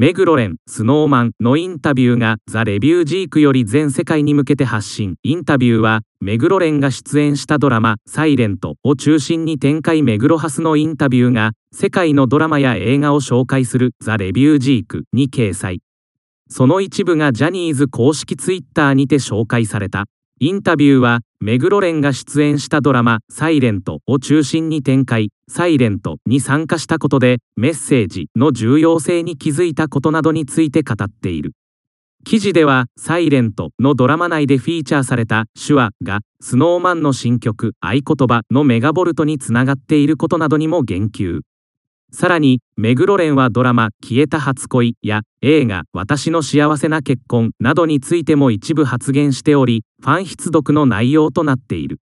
目黒蓮スノーマンのインタビューがザ・レビュージークより全世界に向けて発信インタビューは目黒蓮が出演したドラマ「サイレントを中心に展開目黒ハスのインタビューが世界のドラマや映画を紹介するザ・レビュージークに掲載その一部がジャニーズ公式ツイッターにて紹介されたインタビューは目黒蓮が出演したドラマ「サイレントを中心に展開「サイレントに参加したことでメッセージの重要性に気づいたことなどについて語っている記事では「サイレントのドラマ内でフィーチャーされた手話が snowman の新曲「合言葉」のメガボルトにつながっていることなどにも言及さらに、目黒蓮はドラマ「消えた初恋」や映画「私の幸せな結婚」などについても一部発言しており、ファン必読の内容となっている。